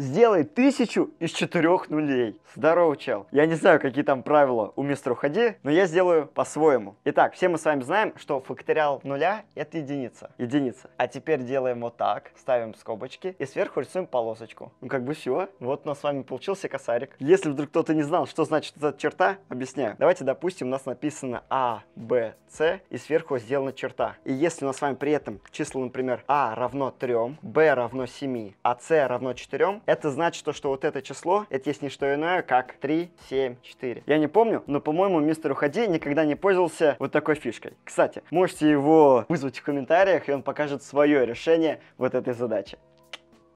Сделай тысячу из четырех нулей. Здорово, чел. Я не знаю, какие там правила у мистера уходи, но я сделаю по-своему. Итак, все мы с вами знаем, что факториал нуля это единица. Единица. А теперь делаем вот так, ставим скобочки и сверху рисуем полосочку. Ну как бы все. Вот у нас с вами получился косарик. Если вдруг кто-то не знал, что значит эта черта, объясняю. Давайте, допустим, у нас написано А, Б, С и сверху сделана черта. И если у нас с вами при этом число, например, А равно 3, Б равно 7, а С равно 4, это значит то, что вот это число, это есть не что иное, как 3, 7, 4. Я не помню, но, по-моему, мистер Уходи никогда не пользовался вот такой фишкой. Кстати, можете его вызвать в комментариях, и он покажет свое решение вот этой задачи.